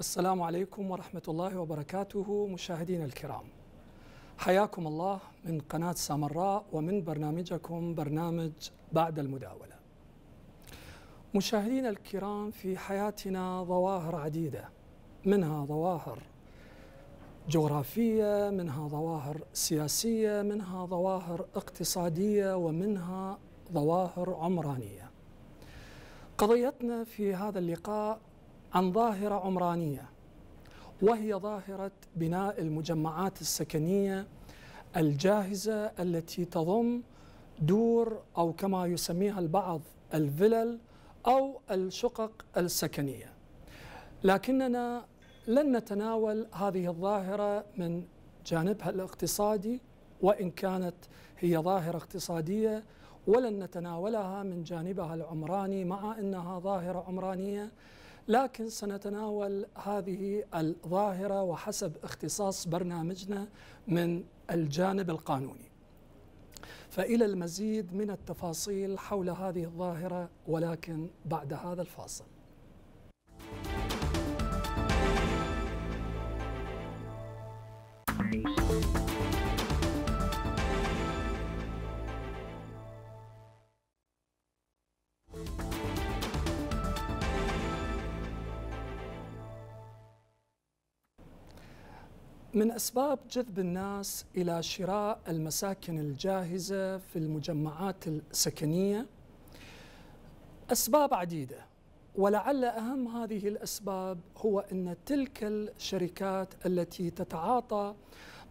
السلام عليكم ورحمة الله وبركاته مشاهدينا الكرام حياكم الله من قناة سامراء ومن برنامجكم برنامج بعد المداولة مشاهدينا الكرام في حياتنا ظواهر عديدة منها ظواهر جغرافية منها ظواهر سياسية منها ظواهر اقتصادية ومنها ظواهر عمرانية قضيتنا في هذا اللقاء عن ظاهرة عمرانية وهي ظاهرة بناء المجمعات السكنية الجاهزة التي تضم دور أو كما يسميها البعض الفلل أو الشقق السكنية لكننا لن نتناول هذه الظاهرة من جانبها الاقتصادي وإن كانت هي ظاهرة اقتصادية ولن نتناولها من جانبها العمراني مع أنها ظاهرة عمرانية لكن سنتناول هذه الظاهرة وحسب اختصاص برنامجنا من الجانب القانوني فإلى المزيد من التفاصيل حول هذه الظاهرة ولكن بعد هذا الفاصل من أسباب جذب الناس إلى شراء المساكن الجاهزة في المجمعات السكنية أسباب عديدة ولعل أهم هذه الأسباب هو أن تلك الشركات التي تتعاطى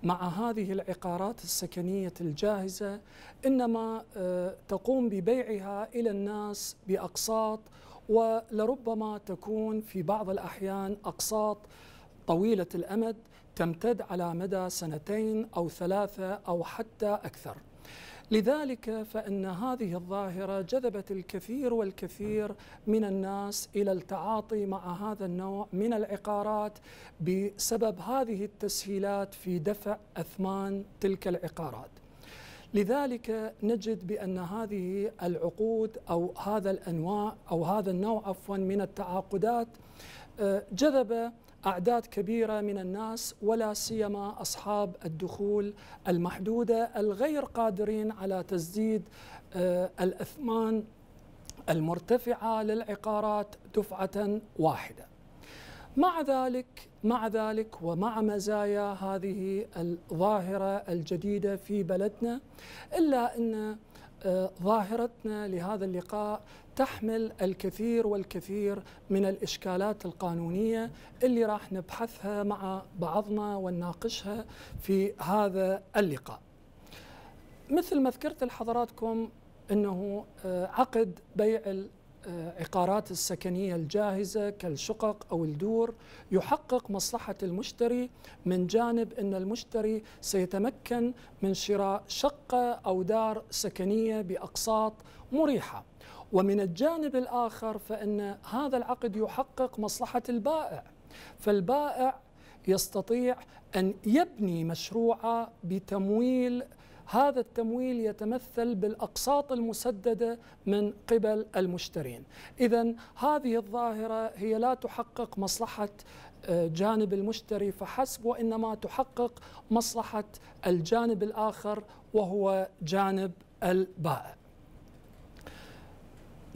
مع هذه العقارات السكنية الجاهزة إنما آه، تقوم ببيعها إلى الناس بأقساط ولربما تكون في بعض الأحيان أقساط طويلة الأمد تمتد على مدى سنتين أو ثلاثة أو حتى أكثر لذلك فإن هذه الظاهرة جذبت الكثير والكثير من الناس إلى التعاطي مع هذا النوع من العقارات بسبب هذه التسهيلات في دفع أثمان تلك العقارات لذلك نجد بأن هذه العقود أو هذا الأنواع أو هذا النوع عفوا من التعاقدات جذب أعداد كبيرة من الناس ولا سيما أصحاب الدخول المحدودة الغير قادرين على تسديد آه، الأثمان المرتفعة للعقارات دفعة واحدة مع ذلك مع ذلك ومع مزايا هذه الظاهرة الجديدة في بلدنا إلا أن آه، ظاهرتنا لهذا اللقاء تحمل الكثير والكثير من الإشكالات القانونية اللي راح نبحثها مع بعضنا ونناقشها في هذا اللقاء مثل ما ذكرت لحضراتكم أنه آه، عقد بيع العقارات آه، السكنية الجاهزة كالشقق أو الدور يحقق مصلحة المشتري من جانب أن المشتري سيتمكن من شراء شقة أو دار سكنية بأقساط مريحة ومن الجانب الآخر فإن هذا العقد يحقق مصلحة البائع فالبائع يستطيع أن يبني مشروعه بتمويل هذا التمويل يتمثل بالاقساط المسدده من قبل المشترين. اذا هذه الظاهره هي لا تحقق مصلحه آه، جانب المشتري فحسب وانما تحقق مصلحه الجانب الاخر وهو جانب البائع.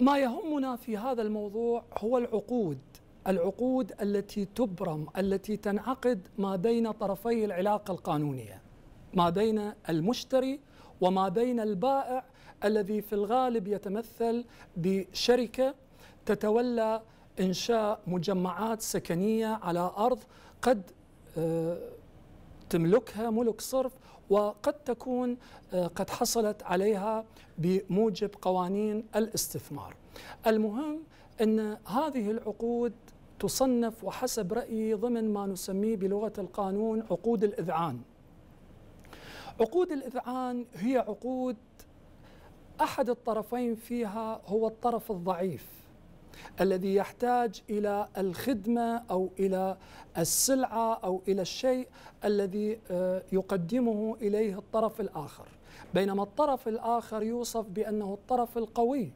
ما يهمنا في هذا الموضوع هو العقود العقود التي تبرم التي تنعقد ما بين طرفي العلاقه القانونيه ما بين المشتري وما بين البائع الذي في الغالب يتمثل بشركه تتولى انشاء مجمعات سكنيه على ارض قد آه، تملكها ملك صرف وقد تكون آه، قد حصلت عليها بموجب قوانين الاستثمار المهم أن هذه العقود تصنف وحسب رأيي ضمن ما نسميه بلغة القانون عقود الإذعان عقود الإذعان هي عقود أحد الطرفين فيها هو الطرف الضعيف الذي يحتاج الى الخدمه او الى السلعه او الى الشيء الذي آه، يقدمه اليه الطرف الاخر بينما الطرف الاخر يوصف بانه الطرف القوي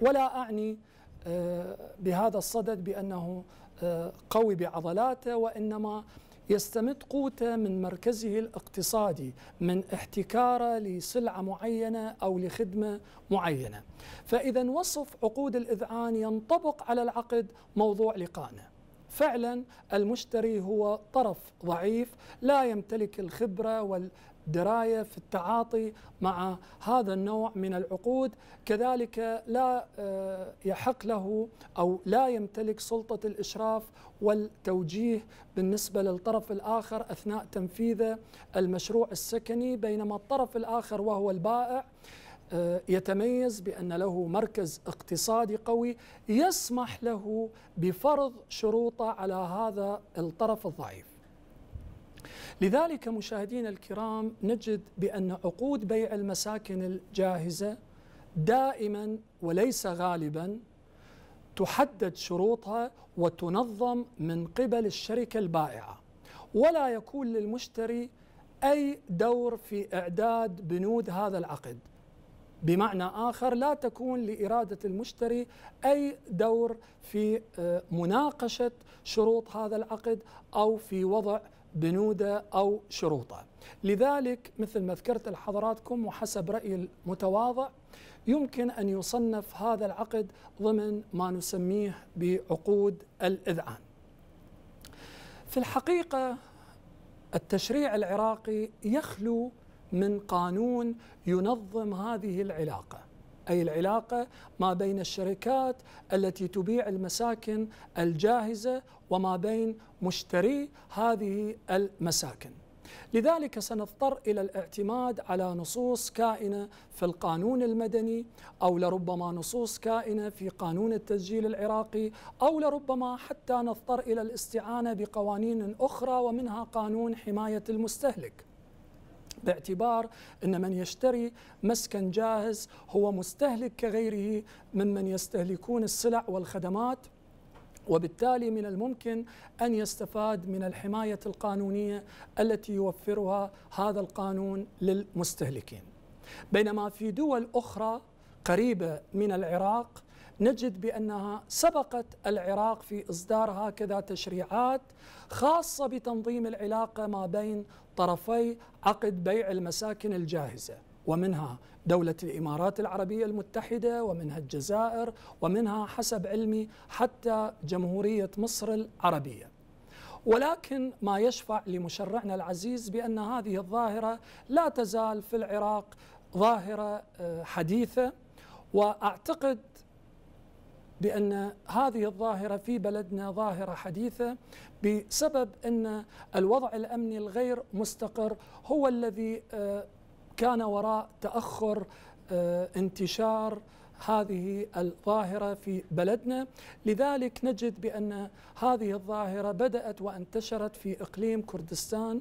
ولا اعني آه، بهذا الصدد بانه آه، قوي بعضلاته وانما يستمد قوته من مركزه الاقتصادي من احتكاره لسلعه معينه او لخدمه معينه فاذا وصف عقود الاذعان ينطبق على العقد موضوع لقائنا فعلا المشتري هو طرف ضعيف لا يمتلك الخبره وال درايه في التعاطي مع هذا النوع من العقود كذلك لا آه، يحق له او لا يمتلك سلطه الاشراف والتوجيه بالنسبه للطرف الاخر اثناء تنفيذ المشروع السكني بينما الطرف الاخر وهو البائع آه، يتميز بأن له مركز اقتصادي قوي يسمح له بفرض شروطه على هذا الطرف الضعيف لذلك مشاهدينا الكرام نجد بأن عقود بيع المساكن الجاهزة دائما وليس غالبا تحدد شروطها وتنظم من قبل الشركة البائعة ولا يكون للمشتري أي دور في إعداد بنود هذا العقد بمعنى آخر لا تكون لإرادة المشتري أي دور في آه، مناقشة شروط هذا العقد أو في وضع بنوده أو شروطه لذلك مثل ما ذكرت لحضراتكم وحسب رأيي المتواضع يمكن أن يصنف هذا العقد ضمن ما نسميه بعقود الإذعان في الحقيقة التشريع العراقي يخلو من قانون ينظم هذه العلاقه أي العلاقة ما بين الشركات التي تبيع المساكن الجاهزة وما بين مشتري هذه المساكن لذلك سنضطر إلى الاعتماد على نصوص كائنة في القانون المدني أو لربما نصوص كائنة في قانون التسجيل العراقي أو لربما حتى نضطر إلى الاستعانة بقوانين أخرى ومنها قانون حماية المستهلك باعتبار أن من يشتري مسكن جاهز هو مستهلك كغيره ممن يستهلكون السلع والخدمات وبالتالي من الممكن ان يستفاد من الحمايه القانونيه التي يوفرها هذا القانون للمستهلكين. بينما في دول اخرى قريبه من العراق نجد بانها سبقت العراق في اصدار هكذا تشريعات خاصه بتنظيم العلاقه ما بين طرفي عقد بيع المساكن الجاهزه ومنها دولة الإمارات العربية المتحدة ومنها الجزائر ومنها حسب علمي حتى جمهورية مصر العربية ولكن ما يشفع لمشرعنا العزيز بأن هذه الظاهرة لا تزال في العراق ظاهرة آه، حديثة وأعتقد بأن هذه الظاهرة في بلدنا ظاهرة حديثة بسبب أن الوضع الأمني الغير مستقر هو الذي آه، كان وراء تأخر آه، انتشار هذه الظاهرة في بلدنا لذلك نجد بأن هذه الظاهرة بدأت وانتشرت في إقليم كردستان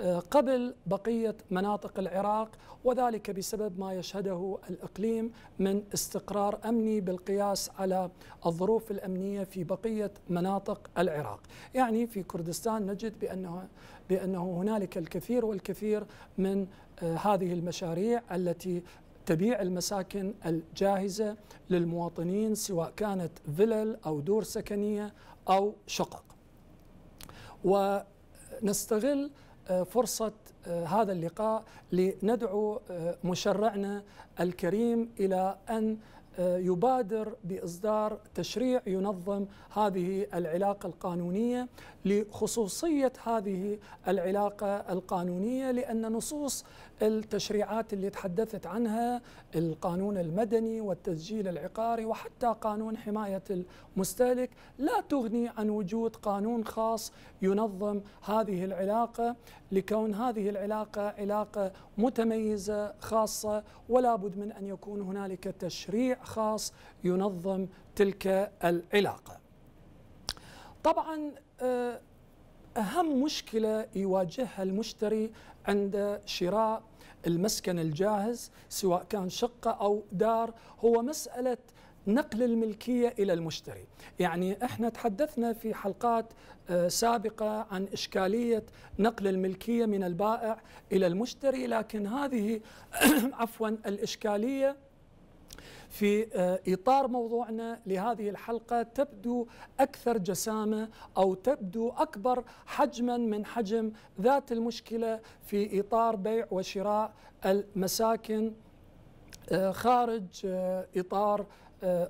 آه، قبل بقية مناطق العراق وذلك بسبب ما يشهده الإقليم من استقرار أمني بالقياس على الظروف الأمنية في بقية مناطق العراق يعني في كردستان نجد بأنه, بأنه هنالك الكثير والكثير من آه، هذه المشاريع التي تبيع المساكن الجاهزة للمواطنين سواء كانت فلل أو دور سكنية أو شقق ونستغل آه، فرصة آه، هذا اللقاء لندعو آه، مشرعنا الكريم إلى أن يبادر باصدار تشريع ينظم هذه العلاقه القانونيه لخصوصيه هذه العلاقه القانونيه لان نصوص التشريعات اللي تحدثت عنها القانون المدني والتسجيل العقاري وحتى قانون حماية المستهلك لا تغني عن وجود قانون خاص ينظم هذه العلاقة لكون هذه العلاقة علاقة متميزة خاصة ولا بد من أن يكون هنالك تشريع خاص ينظم تلك العلاقة طبعا آه، أهم مشكلة يواجهها المشتري عند شراء المسكن الجاهز سواء كان شقة أو دار هو مسألة نقل الملكية إلى المشتري يعني إحنا تحدثنا في حلقات آه، سابقة عن إشكالية نقل الملكية من البائع إلى المشتري لكن هذه عفوا الإشكالية في آه، إطار موضوعنا لهذه الحلقة تبدو أكثر جسامة أو تبدو أكبر حجما من حجم ذات المشكلة في إطار بيع وشراء المساكن آه، خارج آه، إطار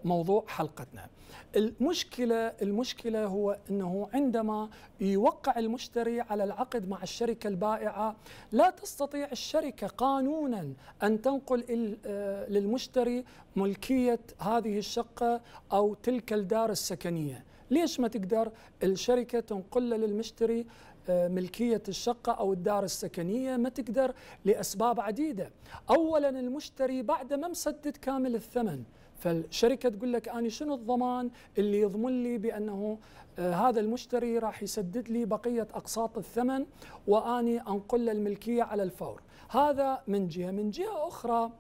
موضوع حلقتنا المشكله المشكله هو انه عندما يوقع المشتري على العقد مع الشركه البائعه لا تستطيع الشركه قانونا ان تنقل آه، للمشتري ملكيه هذه الشقه او تلك الدار السكنيه ليش ما تقدر الشركه تنقل للمشتري آه، ملكية الشقة أو الدار السكنية ما تقدر لأسباب عديدة أولا المشتري بعد ما مسدد كامل الثمن فالشركه تقول لك انا شنو الضمان اللي يضمن لي بانه آه، هذا المشتري راح يسدد لي بقيه اقساط الثمن واني انقل الملكيه على الفور هذا من جهه من جهه اخرى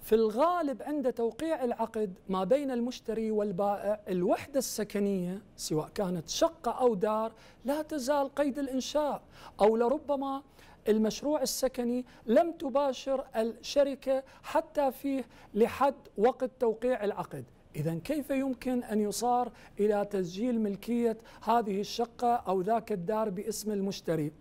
في الغالب عند توقيع العقد ما بين المشتري والبائع الوحدة السكنية سواء كانت شقة أو دار لا تزال قيد الإنشاء أو لربما المشروع السكني لم تباشر الشركة حتى فيه لحد وقت توقيع العقد إذا كيف يمكن أن يصار إلى تسجيل ملكية هذه الشقة أو ذاك الدار باسم المشتري؟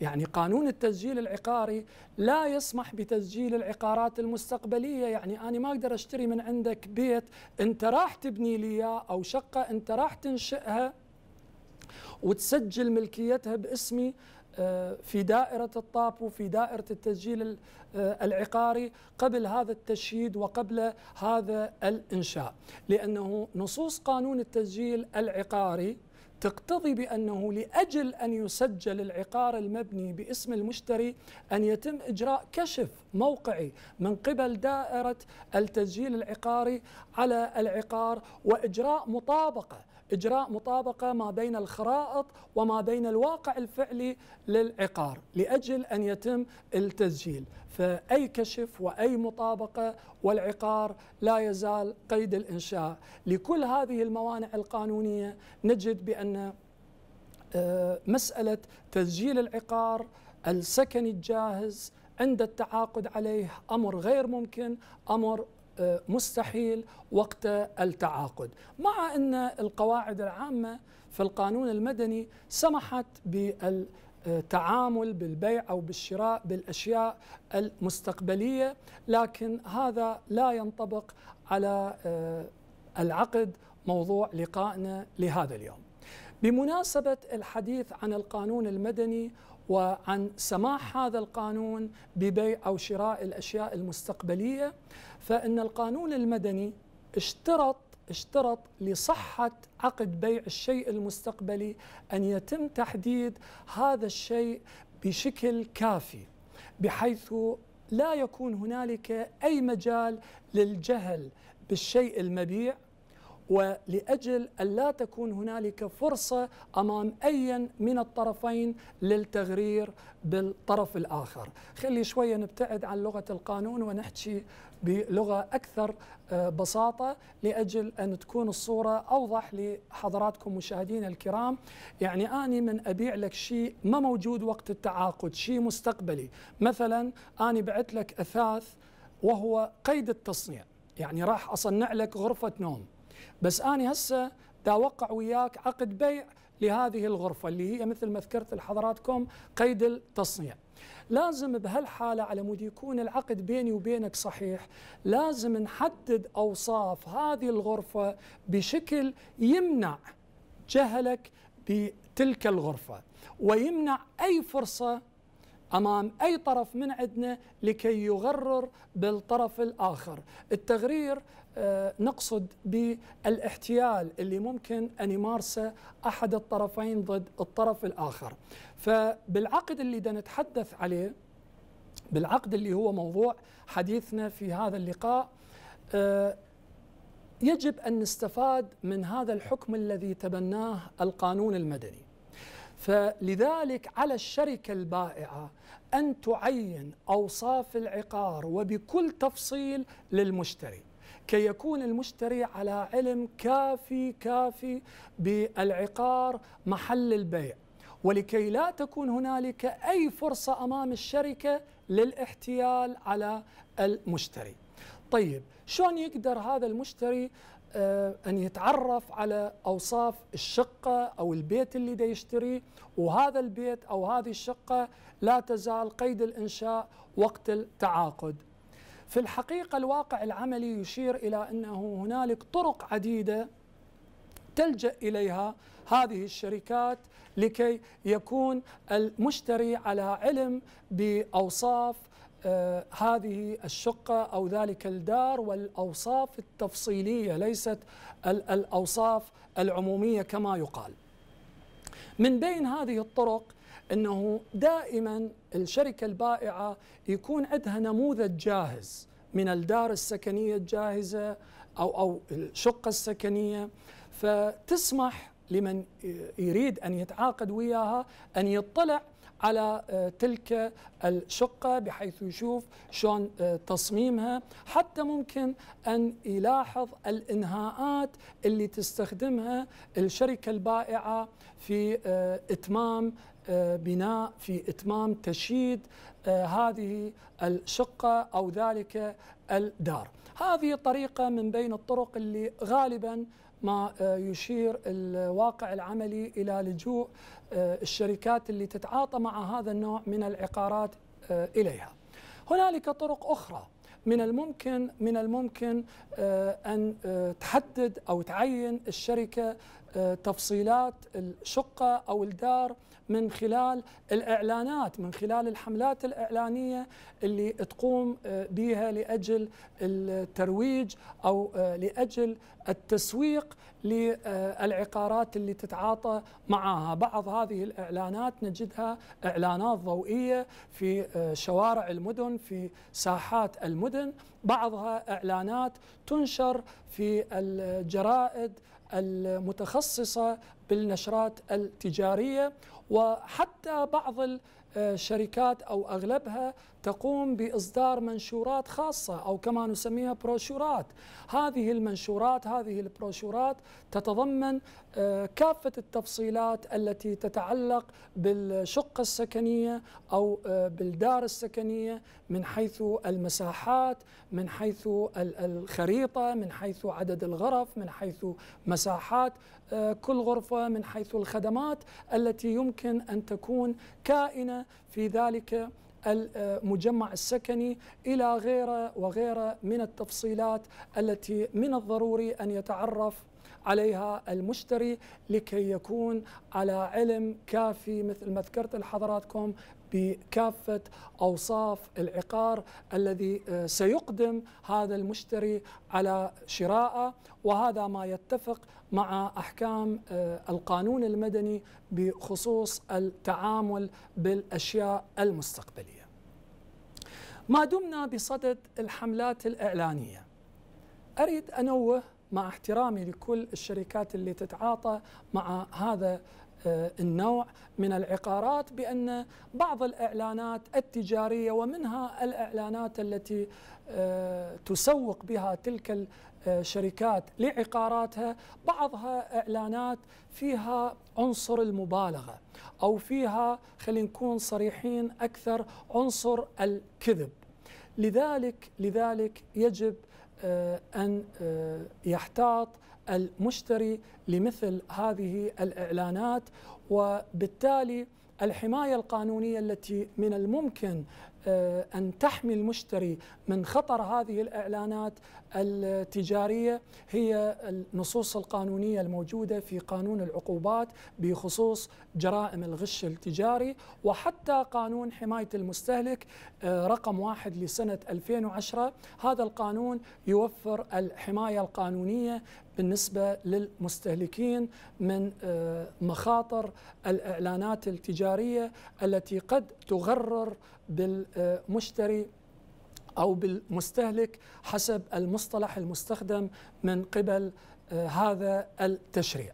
يعني قانون التسجيل العقاري لا يسمح بتسجيل العقارات المستقبلية يعني أنا ما أقدر أشتري من عندك بيت أنت راح تبني لي أو شقة أنت راح تنشئها وتسجل ملكيتها باسمي آه، في دائرة الطابو في دائرة التسجيل آه، العقاري قبل هذا التشييد وقبل هذا الإنشاء لأنه نصوص قانون التسجيل العقاري تقتضي بأنه لأجل أن يسجل العقار المبني باسم المشتري أن يتم إجراء كشف موقعي من قبل دائرة التسجيل العقاري على العقار وإجراء مطابقة إجراء مطابقة ما بين الخرائط وما بين الواقع الفعلي للعقار لأجل أن يتم التسجيل فأي كشف وأي مطابقة والعقار لا يزال قيد الإنشاء لكل هذه الموانع القانونية نجد بأن آه، مسألة تسجيل العقار السكني الجاهز عند التعاقد عليه امر غير ممكن امر آه، مستحيل وقت التعاقد مع أن القواعد العامة في القانون المدني سمحت بال تعامل بالبيع او بالشراء بالاشياء المستقبليه لكن هذا لا ينطبق على آه، العقد موضوع لقائنا لهذا اليوم. بمناسبه الحديث عن القانون المدني وعن سماح هذا القانون ببيع أو شراء الأشياء المستقبلية فإن القانون المدني اشترط اشترط لصحة عقد بيع الشيء المستقبلي أن يتم تحديد هذا الشيء بشكل كافي بحيث لا يكون هنالك أي مجال للجهل بالشيء المبيع ولاجل الا تكون هنالك فرصه امام اي من الطرفين للتغرير بالطرف الاخر، خلي شويه نبتعد عن لغه القانون ونحكي بلغه اكثر آه، بساطه لاجل ان تكون الصوره اوضح لحضراتكم مشاهدينا الكرام، يعني اني من ابيع لك شيء ما موجود وقت التعاقد، شيء مستقبلي، مثلا اني بعت لك اثاث وهو قيد التصنيع، يعني راح اصنع لك غرفه نوم. بس أنا هسه دا وقع وياك عقد بيع لهذه الغرفة اللي هي مثل ما ذكرت لحضراتكم قيد التصنيع لازم بهالحالة على مود يكون العقد بيني وبينك صحيح لازم نحدد أوصاف هذه الغرفة بشكل يمنع جهلك بتلك الغرفة ويمنع أي فرصة امام اي طرف من عندنا لكي يغرر بالطرف الاخر التغرير آه، نقصد بالاحتيال اللي ممكن ان يمارسه احد الطرفين ضد الطرف الاخر فبالعقد اللي دا نتحدث عليه بالعقد اللي هو موضوع حديثنا في هذا اللقاء آه، يجب ان نستفاد من هذا الحكم الذي تبناه القانون المدني فلذلك على الشركة البائعة أن تعين أوصاف العقار وبكل تفصيل للمشتري كي يكون المشتري على علم كافي كافي بالعقار محل البيع ولكي لا تكون هنالك أي فرصة أمام الشركة للاحتيال على المشتري طيب شلون يقدر هذا المشتري آه، أن يتعرف على أوصاف الشقة أو البيت اللي دا يشتريه وهذا البيت أو هذه الشقة لا تزال قيد الإنشاء وقت التعاقد في الحقيقة الواقع العملي يشير إلى أنه هنالك طرق عديدة تلجأ إليها هذه الشركات لكي يكون المشتري على علم بأوصاف آه، هذه الشقة أو ذلك الدار والأوصاف التفصيلية ليست الأوصاف العمومية كما يقال من بين هذه الطرق أنه دائما الشركة البائعة يكون عندها نموذج جاهز من الدار السكنية الجاهزة أو, أو الشقة السكنية فتسمح لمن يريد أن يتعاقد وياها أن يطلع على آه، تلك الشقة بحيث يشوف شلون آه، تصميمها حتى ممكن أن يلاحظ الإنهاءات اللي تستخدمها الشركة البائعة في آه، إتمام بناء في إتمام تشييد هذه الشقة أو ذلك الدار هذه طريقة من بين الطرق اللي غالباً ما آه، يشير الواقع العملي الى لجوء آه، الشركات اللي تتعاطى مع هذا النوع من العقارات آه، اليها. هنالك طرق اخرى من الممكن من الممكن ان تحدد او تعين الشركه آه، تفصيلات الشقة أو الدار من خلال الإعلانات من خلال الحملات الإعلانية اللي تقوم آه، بها لأجل الترويج أو آه، لأجل التسويق للعقارات اللي تتعاطى معها بعض هذه الإعلانات نجدها إعلانات ضوئية في شوارع المدن في ساحات المدن بعضها إعلانات تنشر في الجرائد المتخصصة بالنشرات التجارية وحتى بعض الشركات آه، أو أغلبها تقوم باصدار منشورات خاصه او كما نسميها بروشورات هذه المنشورات هذه البروشورات تتضمن آه، كافه التفصيلات التي تتعلق بالشقه السكنيه او آه، بالدار السكنيه من حيث المساحات من حيث الخريطه من حيث عدد الغرف من حيث مساحات آه، كل غرفه من حيث الخدمات التي يمكن ان تكون كائنه في ذلك المجمع السكني إلى غيره وغيره من التفصيلات التي من الضروري أن يتعرف عليها المشتري لكي يكون على علم كافي مثل ما ذكرت لحضراتكم بكافة أوصاف العقار الذي آه، سيقدم هذا المشتري على شراءه وهذا ما يتفق مع أحكام آه، القانون المدني بخصوص التعامل بالأشياء المستقبلية ما دمنا بصدد الحملات الإعلانية أريد أنوه مع احترامي لكل الشركات اللي تتعاطى مع هذا آه، النوع من العقارات بأن بعض الإعلانات التجارية ومنها الإعلانات التي آه، تسوق بها تلك الشركات آه، لعقاراتها بعضها إعلانات فيها عنصر المبالغة أو فيها خلينا نكون صريحين أكثر عنصر الكذب لذلك لذلك يجب آه، أن آه، يحتاط المشتري لمثل هذه الإعلانات وبالتالي الحماية القانونية التي من الممكن آه، أن تحمي المشتري من خطر هذه الإعلانات التجارية هي النصوص القانونية الموجودة في قانون العقوبات بخصوص جرائم الغش التجاري وحتى قانون حماية المستهلك آه، رقم واحد لسنة 2010 هذا القانون يوفر الحماية القانونية بالنسبة للمستهلكين من آه، مخاطر الإعلانات التجارية التي قد تغرر بالمشتري أو بالمستهلك حسب المصطلح المستخدم من قبل آه، هذا التشريع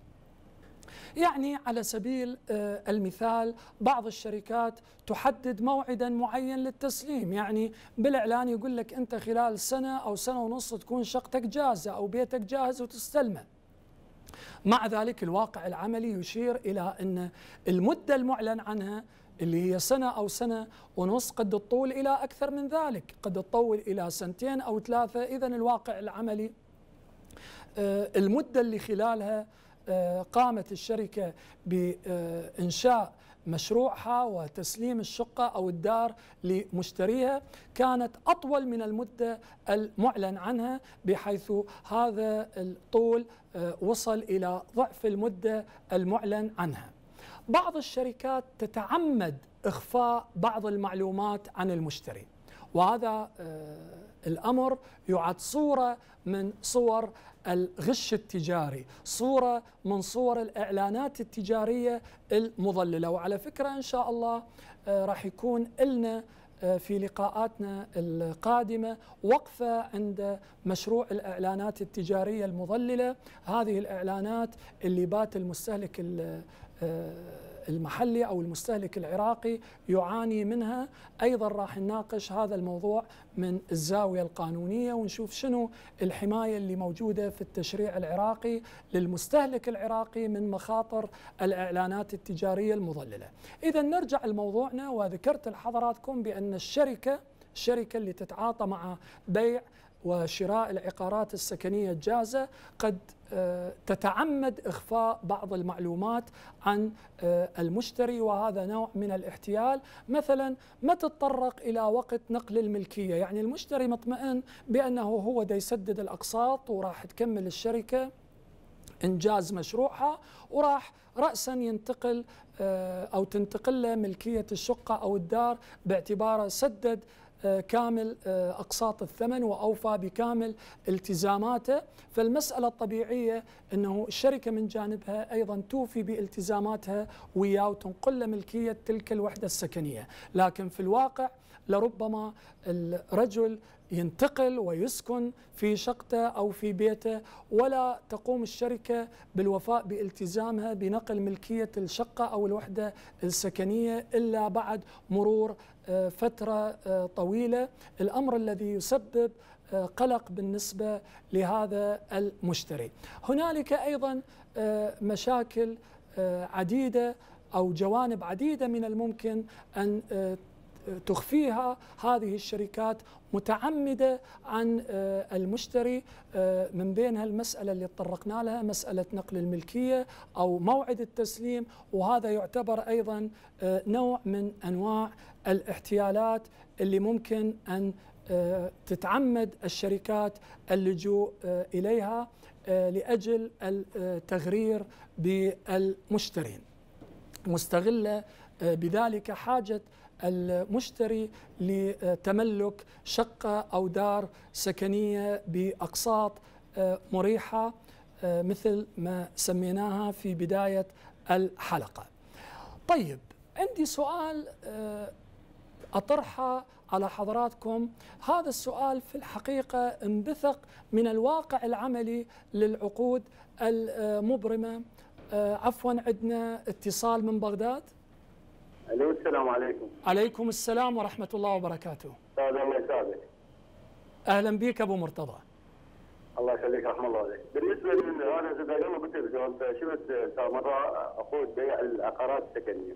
يعني على سبيل آه، المثال بعض الشركات تحدد موعدا معين للتسليم يعني بالإعلان يقول لك أنت خلال سنة أو سنة ونص تكون شقتك جاهزة أو بيتك جاهز وتستلمه مع ذلك الواقع العملي يشير إلى أن المدة المعلن عنها اللي هي سنة أو سنة ونص قد تطول إلى أكثر من ذلك قد تطول إلى سنتين أو ثلاثة إذا الواقع العملي آه، المدة اللي خلالها آه، قامت الشركة بإنشاء مشروعها وتسليم الشقة أو الدار لمشتريها كانت أطول من المدة المعلن عنها بحيث هذا الطول آه، وصل إلى ضعف المدة المعلن عنها بعض الشركات تتعمد إخفاء بعض المعلومات عن المشتري وهذا آه، الأمر يعد صورة من صور الغش التجاري صورة من صور الإعلانات التجارية المضللة وعلى فكرة إن شاء الله آه، راح يكون إلنا آه، في لقاءاتنا القادمة وقفة عند مشروع الإعلانات التجارية المضللة هذه الإعلانات اللي بات المستهلك آه، المحلي أو المستهلك العراقي يعاني منها أيضا راح نناقش هذا الموضوع من الزاوية القانونية ونشوف شنو الحماية اللي موجودة في التشريع العراقي للمستهلك العراقي من مخاطر الإعلانات التجارية المضللة إذا نرجع لموضوعنا وذكرت لحضراتكم بأن الشركة الشركة اللي تتعاطى مع بيع وشراء العقارات السكنية الجازة قد تتعمد اخفاء بعض المعلومات عن آه، المشتري وهذا نوع من الاحتيال مثلا ما تتطرق الى وقت نقل الملكيه يعني المشتري مطمئن بانه هو دا يسدد الاقساط وراح تكمل الشركه انجاز مشروعها وراح راسا ينتقل آه، او تنتقل له ملكيه الشقه او الدار باعتباره سدد كامل آه، أقساط الثمن وأوفى بكامل التزاماته فالمسألة الطبيعية أنه الشركة من جانبها أيضا توفي بالتزاماتها وياه وتنقل ملكية تلك الوحدة السكنية لكن في الواقع لربما الرجل ينتقل ويسكن في شقته أو في بيته ولا تقوم الشركة بالوفاء بالتزامها بنقل ملكية الشقة أو الوحدة السكنية إلا بعد مرور آه، فترة آه، طويلة الأمر الذي يسبب آه، قلق بالنسبة لهذا المشتري هنالك أيضا مشاكل عديدة أو جوانب عديدة من الممكن أن تخفيها هذه الشركات متعمدة عن آه، المشتري آه، من بينها المسألة اللي تطرقنا لها مسألة نقل الملكية أو موعد التسليم وهذا يعتبر أيضا آه، نوع من أنواع الاحتيالات اللي ممكن أن تتعمد الشركات اللجوء إليها لأجل التغرير بالمشترين مستغلة بذلك حاجة المشتري لتملك شقة أو دار سكنية بأقساط آه، مريحة آه، مثل ما سميناها في بداية الحلقة طيب عندي سؤال آه، أطرحه على حضراتكم هذا السؤال في الحقيقة انبثق من الواقع العملي للعقود المبرمة عفوا عندنا اتصال من بغداد الو السلام عليكم عليكم السلام ورحمه الله وبركاته استاذ الله يسعدك اهلا بك ابو مرتضى الله يخليك رحمه الله عليك بالنسبه أنا زاد قبل قلت لك شفت مره اخوه بيع العقارات السكنيه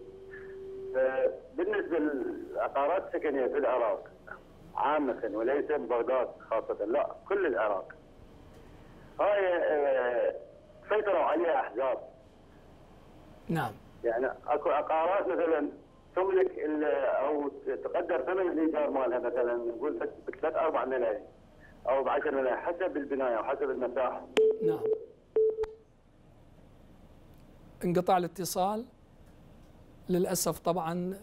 بالنسبه للعقارات السكنيه في العراق عامة وليس بغداد خاصة لا كل العراق هاي آه، سيطروا عليها أحزاب نعم يعني اكو عقارات مثلا تملك او تقدر ثمن الايجار مالها مثلا نقول بثلاث اربع ملايين او ب 10 ملايين حسب البنايه وحسب المساحه. نعم. انقطع الاتصال للاسف طبعا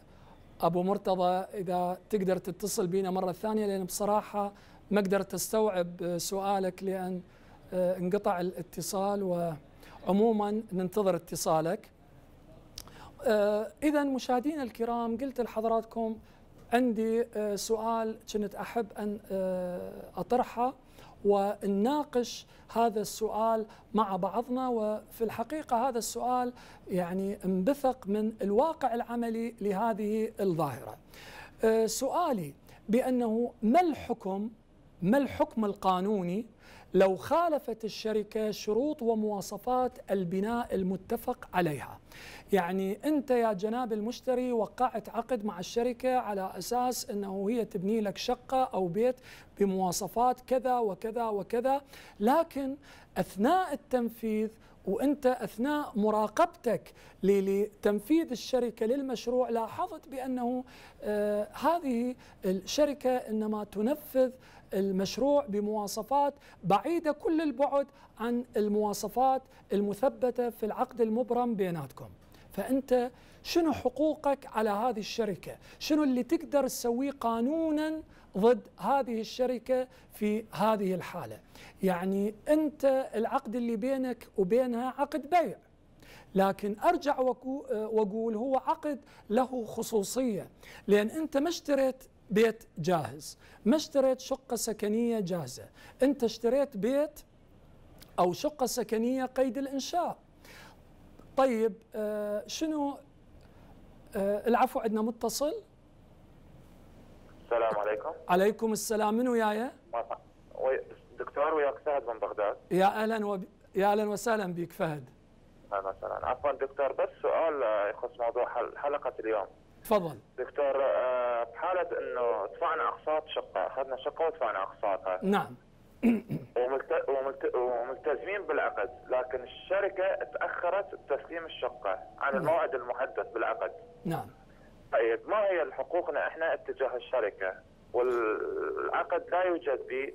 ابو مرتضى اذا تقدر تتصل بينا مره ثانيه لان بصراحه ما قدرت استوعب سؤالك لان آه، انقطع الاتصال وعموما ننتظر اتصالك آه، اذا مشاهدينا الكرام قلت لحضراتكم عندي آه، سؤال كنت احب ان آه، اطرحه ونناقش هذا السؤال مع بعضنا وفي الحقيقه هذا السؤال يعني انبثق من الواقع العملي لهذه الظاهره. سؤالي بانه ما الحكم ما الحكم القانوني لو خالفت الشركة شروط ومواصفات البناء المتفق عليها يعني أنت يا جناب المشتري وقعت عقد مع الشركة على أساس أنه هي تبني لك شقة أو بيت بمواصفات كذا وكذا وكذا لكن أثناء التنفيذ وانت اثناء مراقبتك لتنفيذ الشركه للمشروع لاحظت بانه آه هذه الشركه انما تنفذ المشروع بمواصفات بعيدة كل البعد عن المواصفات المثبتة في العقد المبرم بيناتكم فأنت شنو حقوقك على هذه الشركة شنو اللي تقدر تسويه قانونا ضد هذه الشركة في هذه الحالة يعني أنت العقد اللي بينك وبينها عقد بيع لكن ارجع واقول هو عقد له خصوصيه لان انت ما اشتريت بيت جاهز ما اشتريت شقة سكنية جاهزة انت اشتريت بيت او شقة سكنية قيد الانشاء طيب آه شنو آه العفو عندنا متصل السلام عليكم عليكم السلام من وياي دكتور وياك فهد من بغداد يا اهلا وب... يا اهلا وسهلا بك فهد اهلا وسهلا عفوا دكتور بس سؤال آه، يخص موضوع حلقة اليوم تفضل دكتور آه، بحاله انه دفعنا اقساط شقه، اخذنا شقه ودفعنا اقساطها. نعم. وملت... وملت... وملتزمين بالعقد، لكن الشركه تاخرت بتسليم الشقه عن نعم. الموعد المحدد بالعقد. نعم. طيب ما هي حقوقنا احنا اتجاه الشركه؟ والعقد لا يوجد به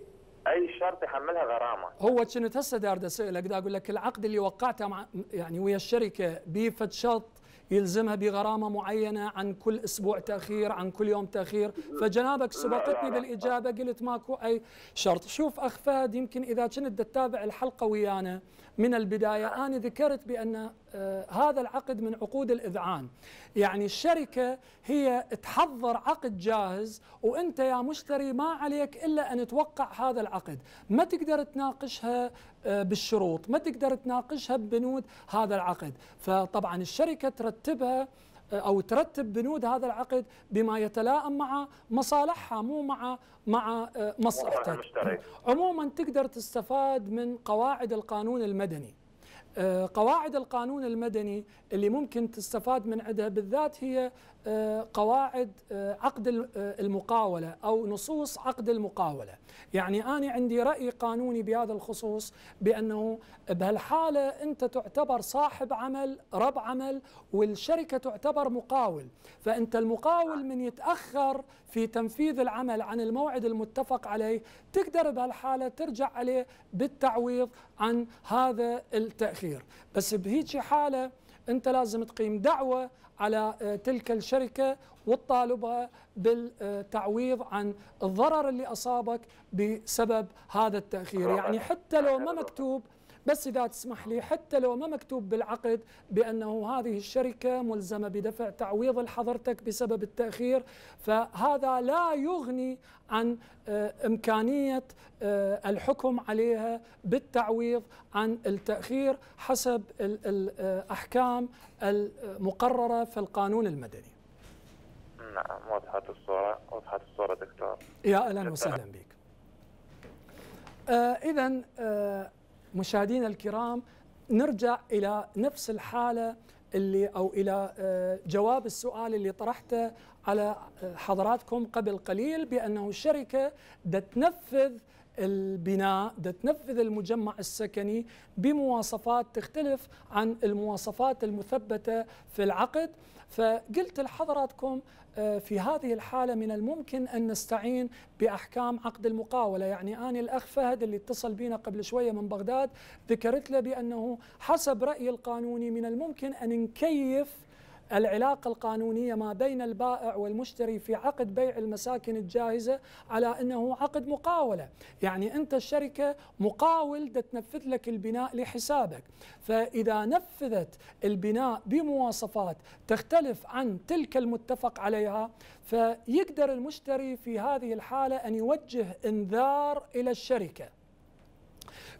اي شرط يحملها غرامه. هو كنت هسه اريد اسالك دا اقول لك العقد اللي وقعته مع يعني ويا الشركه بفد شرط يلزمها بغرامه معينه عن كل اسبوع تاخير عن كل يوم تاخير فجنابك سبقتني بالاجابه قلت ماكو اي شرط شوف اخ فهد يمكن اذا كنت تتابع الحلقه ويانا من البدايه انا ذكرت بان آه، هذا العقد من عقود الاذعان يعني الشركه هي تحضر عقد جاهز وانت يا مشتري ما عليك الا ان توقع هذا العقد ما تقدر تناقشها آه، بالشروط ما تقدر تناقشها ببنود هذا العقد فطبعا الشركه ترتبها آه، او ترتب بنود هذا العقد بما يتلائم مع مصالحها مو مع مع مصلحتك عموما تقدر تستفاد من قواعد القانون المدني آه، قواعد القانون المدني اللي ممكن تستفاد من عدها بالذات هي آه، قواعد آه، عقد آه، المقاولة أو نصوص عقد المقاولة يعني أنا عندي رأي قانوني بهذا الخصوص بأنه بهالحالة أنت تعتبر صاحب عمل رب عمل والشركة تعتبر مقاول فأنت المقاول من يتأخر في تنفيذ العمل عن الموعد المتفق عليه تقدر بهالحالة ترجع عليه بالتعويض عن هذا التأخير بس بهيك حالة أنت لازم تقيم دعوة على آه، تلك الشركة وتطالبها بالتعويض عن الضرر اللي أصابك بسبب هذا التأخير يعني حتى لو ما مكتوب بس إذا تسمح لي حتى لو ما مكتوب بالعقد بأنه هذه الشركة ملزمة بدفع تعويض لحضرتك بسبب التأخير فهذا لا يغني عن آه، إمكانية آه، الحكم عليها بالتعويض عن التأخير حسب الأحكام آه، المقررة في القانون المدني نعم وضحت الصورة وضحت الصورة دكتور يا أهلا وسهلا بك آه إذا آه مشاهدينا الكرام نرجع الى نفس الحاله اللي او الى آه، جواب السؤال اللي طرحته على آه، حضراتكم قبل قليل بانه الشركه تنفذ البناء تنفذ المجمع السكني بمواصفات تختلف عن المواصفات المثبته في العقد فقلت لحضراتكم آه، في هذه الحالة من الممكن أن نستعين بأحكام عقد المقاولة يعني أنا الأخ فهد اللي اتصل بينا قبل شوية من بغداد ذكرت له بأنه حسب رأيي القانوني من الممكن أن نكيف العلاقة القانونية ما بين البائع والمشتري في عقد بيع المساكن الجاهزة على أنه عقد مقاولة يعني أنت الشركة مقاول تنفذ لك البناء لحسابك فإذا نفذت البناء بمواصفات تختلف عن تلك المتفق عليها فيقدر المشتري في هذه الحالة أن يوجه انذار إلى الشركة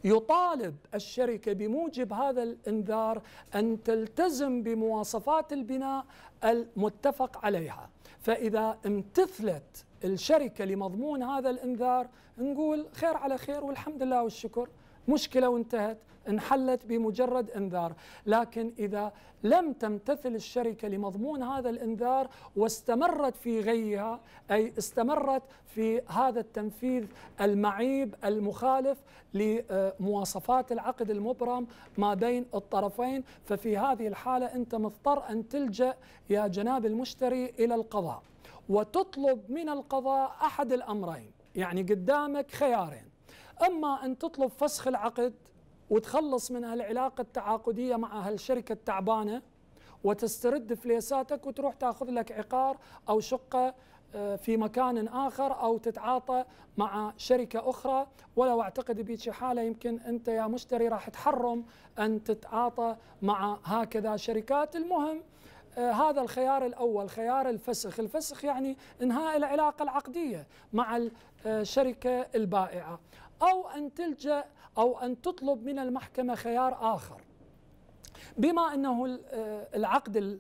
يطالب الشركة بموجب هذا الإنذار أن تلتزم بمواصفات البناء المتفق عليها فإذا امتثلت الشركة لمضمون هذا الإنذار نقول خير على خير والحمد لله والشكر مشكلة وانتهت انحلت بمجرد انذار لكن إذا لم تمتثل الشركة لمضمون هذا الانذار واستمرت في غيها أي استمرت في هذا التنفيذ المعيب المخالف لمواصفات العقد المبرم ما بين الطرفين ففي هذه الحالة أنت مضطر أن تلجأ يا جناب المشتري إلى القضاء وتطلب من القضاء أحد الأمرين يعني قدامك خيارين اما ان تطلب فسخ العقد وتخلص من هالعلاقة التعاقدية مع هالشركة التعبانة وتسترد فليساتك وتروح تاخذ لك عقار او شقه آه، في مكان اخر او تتعاطى مع شركه اخرى ولو اعتقد بيك حاله يمكن انت يا مشتري راح تحرم ان تتعاطى مع هكذا شركات المهم آه، هذا الخيار الاول خيار الفسخ، الفسخ يعني انهاء العلاقه العقديه مع الشركه آه، البائعه. أو أن تلجأ أو أن تطلب من المحكمة خيار آخر بما أنه آه، العقد اللي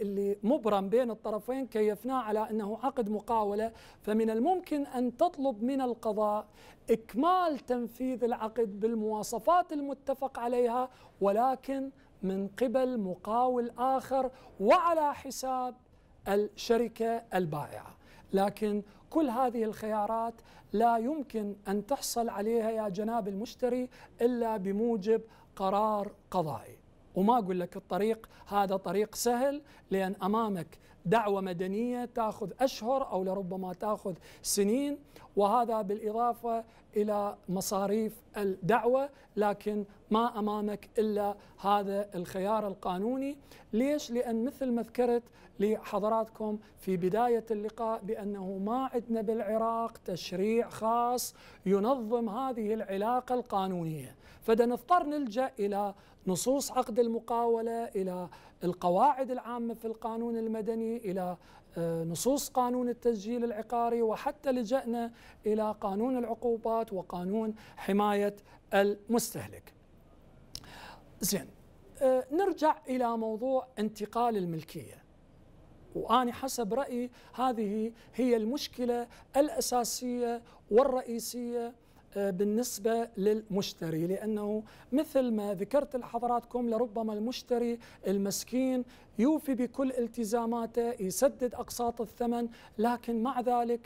اللي مبرم بين الطرفين كيفناه على انه عقد مقاوله فمن الممكن ان تطلب من القضاء اكمال تنفيذ العقد بالمواصفات المتفق عليها ولكن من قبل مقاول اخر وعلى حساب الشركه البائعه لكن كل هذه الخيارات لا يمكن أن تحصل عليها يا جناب المشتري إلا بموجب قرار قضائي وما اقول لك الطريق هذا طريق سهل لان امامك دعوه مدنيه تاخذ اشهر او لربما تاخذ سنين وهذا بالاضافه الى مصاريف الدعوه لكن ما امامك الا هذا الخيار القانوني ليش لان مثل ما ذكرت لحضراتكم في بدايه اللقاء بانه ما عندنا بالعراق تشريع خاص ينظم هذه العلاقه القانونيه فدنضطر نلجا الى نصوص عقد المقاولة إلى القواعد العامة في القانون المدني إلى آه، نصوص قانون التسجيل العقاري وحتى لجأنا إلى قانون العقوبات وقانون حماية المستهلك زين آه، نرجع إلى موضوع انتقال الملكية وأنا حسب رأيي هذه هي المشكلة الأساسية والرئيسية آه، بالنسبة للمشتري لأنه مثل ما ذكرت لحضراتكم لربما المشتري المسكين يوفي بكل التزاماته يسدد أقساط الثمن لكن مع ذلك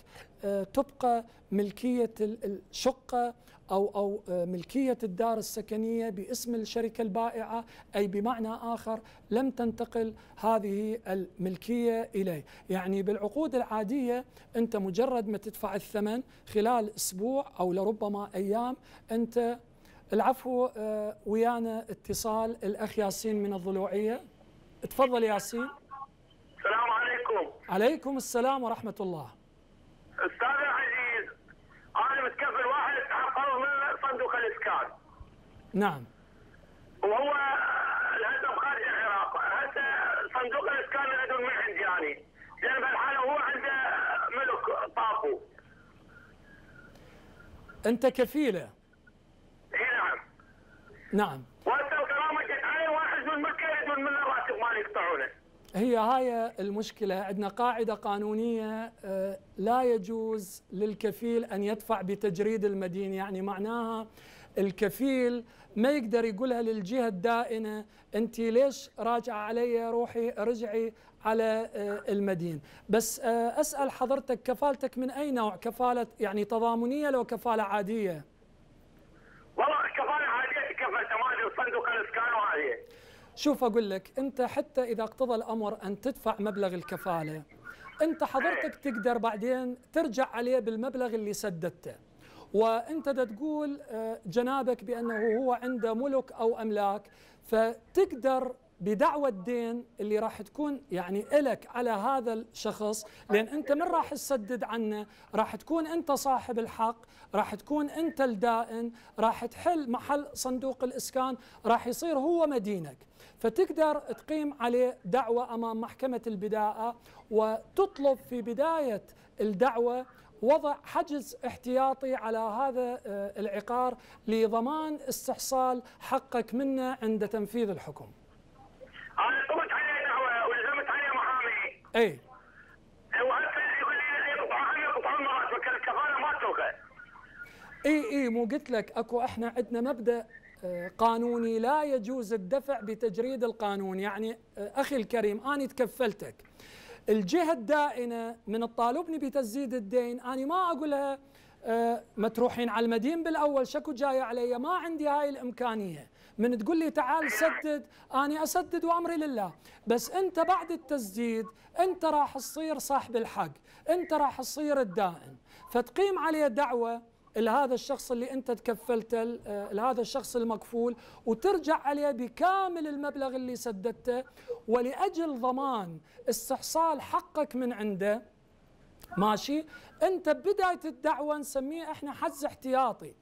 آه، تبقى ملكية الشقة أو أو آه، ملكية الدار السكنية باسم الشركة البائعة أي بمعنى آخر لم تنتقل هذه الملكية إليه يعني بالعقود العادية أنت مجرد ما تدفع الثمن خلال أسبوع أو لربما أيام أنت العفو آه، ويانا اتصال الأخ ياسين من الضلوعية تفضل ياسين السلام عليكم عليكم السلام ورحمة الله نعم وهو الهدف خارج العراق هسه صندوق الاسكان لدن ما عندي يعني لان يعني بالحاله هو عنده ملك طاقو انت كفيله اي نعم نعم وانت الغرامه علي واحد من مكه يدون من الراتب ما يقطعونه هي هاي المشكلة عندنا قاعدة قانونية آه، لا يجوز للكفيل أن يدفع بتجريد المدين يعني معناها الكفيل ما يقدر يقولها للجهة الدائنة أنت ليش راجعة علي روحي رجعي على آه، المدين بس آه، أسأل حضرتك كفالتك من أي نوع كفالة يعني تضامنية لو كفالة عادية والله كفالة عادية كفالة ماجد وصندوق الإسكان وهذه شوف أقول لك أنت حتى إذا اقتضى الأمر أن تدفع مبلغ الكفالة أنت حضرتك تقدر بعدين ترجع عليه بالمبلغ اللي سددته وانت تقول آه، جنابك بانه هو عنده ملك او املاك فتقدر بدعوى الدين اللي راح تكون يعني إلك على هذا الشخص لأن أنت من راح تسدد عنه راح تكون أنت صاحب الحق راح تكون أنت الدائن راح تحل محل صندوق الإسكان راح يصير هو مدينك فتقدر تقيم عليه دعوة أمام محكمة البداءة وتطلب في بداية الدعوة وضع حجز احتياطي على هذا آه، العقار لضمان استحصال حقك منه عند تنفيذ الحكم. انا قمت عليه دعوه ولزمت عليه محامي. اي. اي اي مو قلت لك اكو احنا عندنا مبدا آه، قانوني لا يجوز الدفع بتجريد القانون يعني آه، اخي الكريم انا تكفلتك الجهة الدائنة من تطالبني بتسديد الدين أنا ما اقولها آه، ما تروحين على المدين بالأول شكو جاي علي ما عندي هاي الإمكانية من تقول لي تعال سدد اني أسدد وأمري لله بس أنت بعد التسديد أنت راح تصير صاحب الحق أنت راح تصير الدائن فتقيم عليه دعوة لهذا الشخص اللي انت تكفلت لهذا آه، الشخص المكفول وترجع عليه بكامل المبلغ اللي سددته ولاجل ضمان استحصال حقك من عنده ماشي انت بدايه الدعوه نسميه احنا حجز احتياطي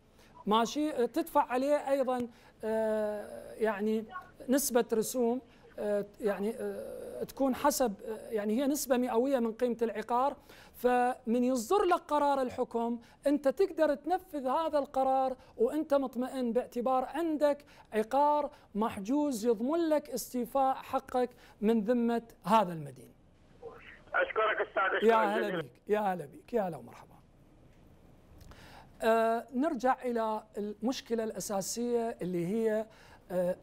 ماشي تدفع عليه ايضا آه، يعني نسبه رسوم آه، يعني آه، تكون حسب آه، يعني هي نسبة مئوية من قيمة العقار فمن يصدر لك قرار الحكم أنت تقدر تنفذ هذا القرار وأنت مطمئن باعتبار عندك عقار محجوز يضمن لك استيفاء حقك من ذمة هذا المدين أشكرك أستاذ يا هلا بك يا هلا بك يا هلا ومرحبا آه نرجع إلى المشكلة الأساسية اللي هي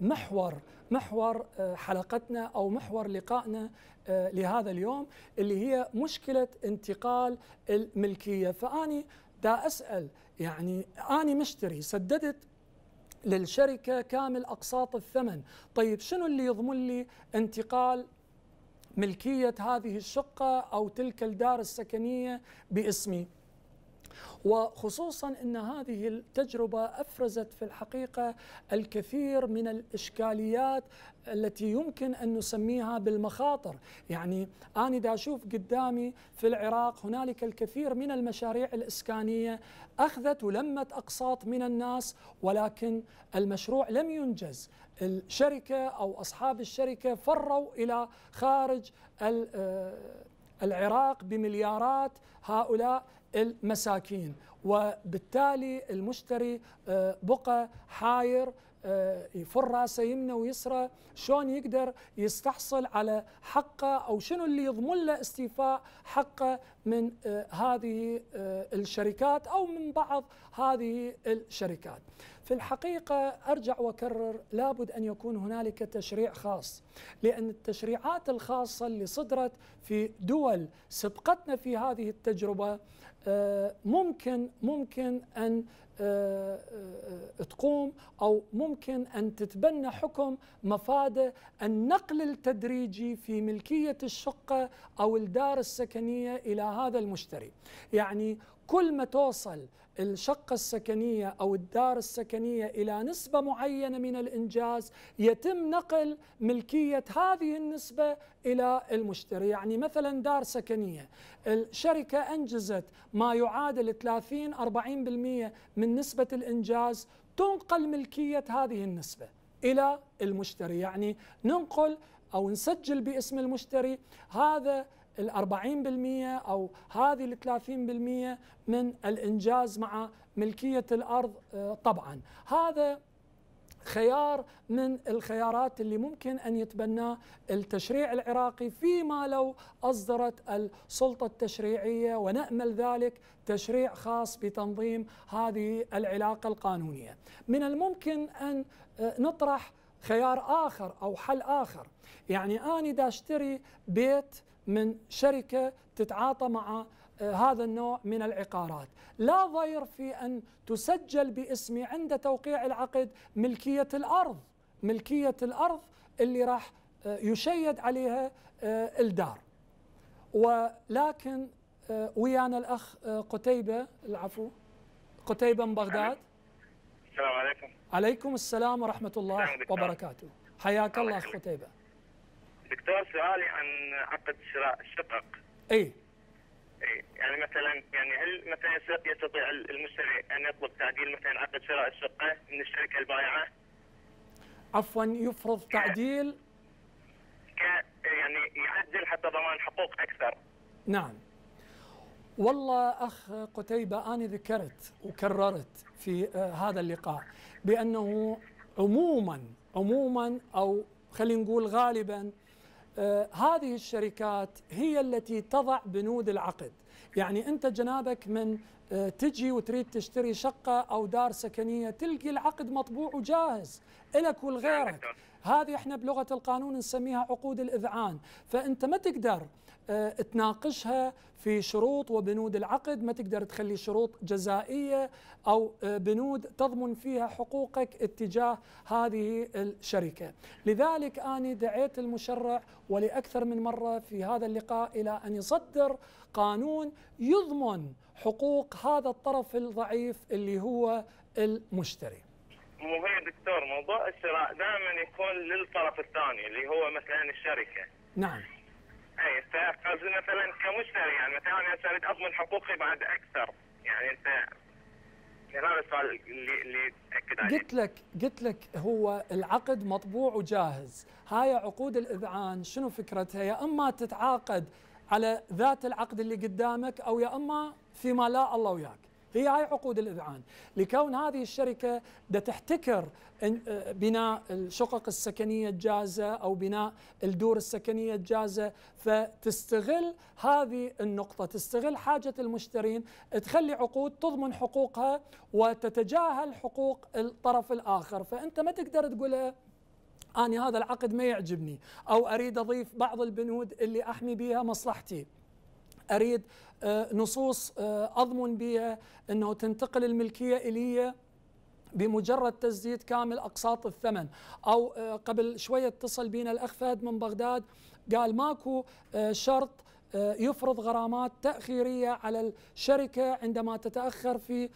محور محور آه، حلقتنا او محور لقائنا آه، لهذا اليوم اللي هي مشكله انتقال الملكيه فاني دا اسال يعني اني مشتري سددت للشركه كامل اقساط الثمن طيب شنو اللي يضمن لي انتقال ملكيه هذه الشقه او تلك الدار السكنيه باسمي وخصوصا ان هذه التجربه افرزت في الحقيقه الكثير من الاشكاليات التي يمكن ان نسميها بالمخاطر، يعني انا دا اشوف قدامي في العراق هنالك الكثير من المشاريع الاسكانيه اخذت ولمت اقساط من الناس ولكن المشروع لم ينجز، الشركه او اصحاب الشركه فروا الى خارج آه، العراق بمليارات هؤلاء المساكين وبالتالي المشتري آه، بقى حاير آه، يفر راسه يمنى ويسرى شلون يقدر يستحصل على حقه او شنو اللي يضمن له استيفاء حقه من آه، هذه الشركات او من بعض هذه الشركات. في الحقيقه ارجع واكرر لابد ان يكون هنالك تشريع خاص لان التشريعات الخاصه اللي صدرت في دول سبقتنا في هذه التجربه آه، ممكن ممكن ان آه، آه، تقوم او ممكن ان تتبنى حكم مفاده النقل التدريجي في ملكيه الشقه او الدار السكنيه الى هذا المشتري يعني كل ما توصل الشقة السكنية أو الدار السكنية إلى نسبة معينة من الإنجاز يتم نقل ملكية هذه النسبة إلى المشتري يعني مثلا دار سكنية الشركة أنجزت ما يعادل 30-40% من نسبة الإنجاز تنقل ملكية هذه النسبة إلى المشتري يعني ننقل أو نسجل باسم المشتري هذا الأربعين بالمية أو هذه الثلاثين بالمية من الإنجاز مع ملكية الأرض آه، طبعا هذا خيار من الخيارات اللي ممكن ان يتبناه التشريع العراقي فيما لو اصدرت السلطه التشريعيه ونامل ذلك تشريع خاص بتنظيم هذه العلاقه القانونيه. من الممكن ان آه، نطرح خيار اخر او حل اخر، يعني انا دا اشتري بيت من شركة تتعاطى مع آه، هذا النوع من العقارات لا ضير في أن تسجل باسمي عند توقيع العقد ملكية الأرض ملكية الأرض اللي راح آه، يشيد عليها آه، الدار ولكن ويانا الأخ قتيبة العفو قتيبة من بغداد السلام عليكم عليكم السلام ورحمة الله وبركاته حياك الله أخ قتيبة دكتور سؤالي عن عقد شراء الشقق اي اي يعني مثلا يعني هل مثلا يستطيع المشتري ان يطلب تعديل مثلا عقد شراء الشقه من الشركه البائعه؟ عفوا يفرض تعديل ك يعني يعدل حتى ضمان حقوق اكثر نعم والله اخ قتيبه انا ذكرت وكررت في آه، هذا اللقاء بانه عموما عموما او خلينا نقول غالبا آه، هذه الشركات هي التي تضع بنود العقد يعني أنت جنابك من آه، تجي وتريد تشتري شقة أو دار سكنية تلقي العقد مطبوع وجاهز إلك ولغيرك نعم. هذه احنا بلغة القانون نسميها عقود الإذعان فأنت ما تقدر آه، تناقشها في شروط وبنود العقد ما تقدر تخلي شروط جزائية أو آه، بنود تضمن فيها حقوقك اتجاه هذه الشركة لذلك أنا دعيت المشرع ولأكثر من مرة في هذا اللقاء إلى أن يصدر قانون يضمن حقوق هذا الطرف الضعيف اللي هو المشتري مو هي دكتور موضوع الشراء دائما يكون للطرف الثاني اللي هو مثلا الشركه نعم ايه قصدي مثلا كمشتري يعني مثلا انا صرت اضمن حقوقي بعد اكثر يعني انت يعني هذا السؤال اللي اللي اكد عليه قلت لك قلت لك هو العقد مطبوع وجاهز هاي عقود الاذعان شنو فكرتها يا اما تتعاقد على ذات العقد اللي قدامك او يا اما فيما لا الله وياك هي هاي عقود الإذعان لكون هذه الشركة دا تحتكر آه، بناء الشقق السكنية الجازة أو بناء الدور السكنية الجازة فتستغل هذه النقطة تستغل حاجة المشترين تخلي عقود تضمن حقوقها وتتجاهل حقوق الطرف الآخر فأنت ما تقدر تقول أنا هذا العقد ما يعجبني أو أريد أضيف بعض البنود اللي أحمي بها مصلحتي اريد آه، نصوص آه، اضمن بها انه تنتقل الملكيه الي بمجرد تسديد كامل اقساط الثمن او آه، قبل شويه اتصل بينا الاخ فهد من بغداد قال ماكو شرط يفرض غرامات تاخيريه على الشركه عندما تتاخر في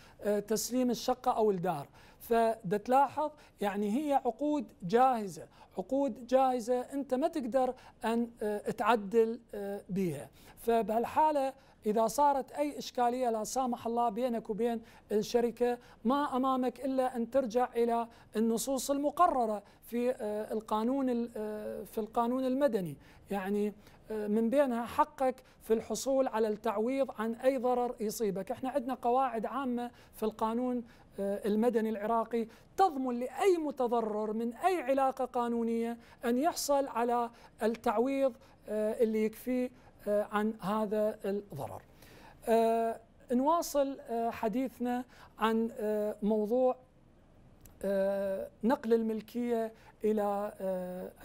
تسليم الشقه او الدار فتلاحظ يعني هي عقود جاهزة عقود جاهزة أنت ما تقدر أن آه، تعدل آه، بها فبهالحالة إذا صارت أي إشكالية لا سامح الله بينك وبين الشركة ما أمامك إلا أن ترجع إلى النصوص المقررة في آه، القانون آه، في القانون المدني يعني آه، من بينها حقك في الحصول على التعويض عن أي ضرر يصيبك احنا عندنا قواعد عامة في القانون المدني العراقي تضمن لأي متضرر من أي علاقة قانونية أن يحصل على التعويض اللي يكفيه آه، عن هذا الضرر. آه، نواصل آه، حديثنا عن موضوع نقل الملكيه الى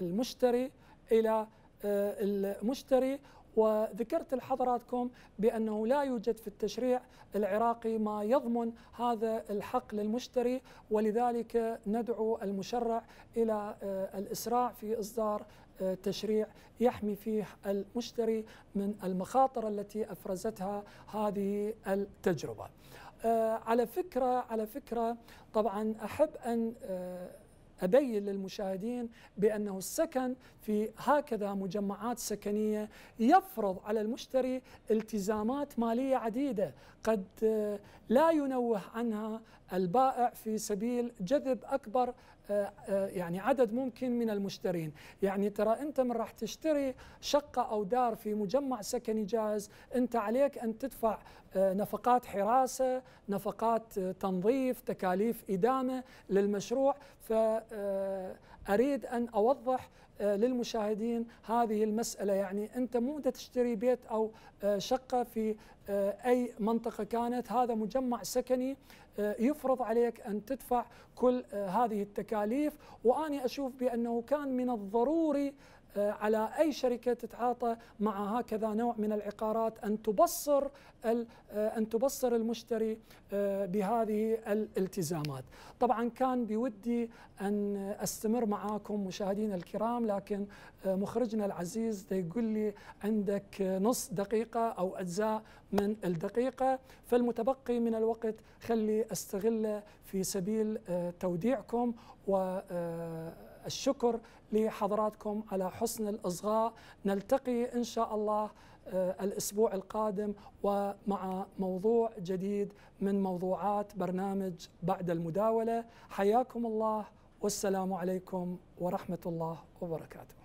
المشتري الى المشتري وذكرت لحضراتكم بانه لا يوجد في التشريع العراقي ما يضمن هذا الحق للمشتري ولذلك ندعو المشرع الى الاسراع في اصدار تشريع يحمي فيه المشتري من المخاطر التي افرزتها هذه التجربه. آه، على فكره على فكره طبعا احب ان آه، أبين للمشاهدين بأنه السكن في هكذا مجمعات سكنية يفرض على المشتري التزامات مالية عديدة قد آه، لا ينوه عنها البائع في سبيل جذب أكبر آه، آه، يعني عدد ممكن من المشترين يعني ترى أنت من راح تشتري شقة أو دار في مجمع سكني جاهز أنت عليك أن تدفع آه، نفقات حراسه، نفقات آه، تنظيف، تكاليف ادامه للمشروع فاريد آه، ان اوضح للمشاهدين هذه المساله يعني انت مو تشتري بيت او شقه في اي منطقه كانت هذا مجمع سكني يفرض عليك ان تدفع كل هذه التكاليف واني اشوف بانه كان من الضروري آه، على أي شركة تتعاطى مع هكذا نوع من العقارات أن تبصر آه، أن تبصر المشتري آه، بهذه الالتزامات طبعا كان بودي أن أستمر معاكم مشاهدينا الكرام لكن مخرجنا العزيز يقول لي عندك نص دقيقة أو أجزاء من الدقيقة فالمتبقي من الوقت خلي استغله في سبيل توديعكم والشكر لحضراتكم على حسن الإصغاء نلتقي إن شاء الله آه، الأسبوع القادم ومع موضوع جديد من موضوعات برنامج بعد المداولة حياكم الله والسلام عليكم ورحمة الله وبركاته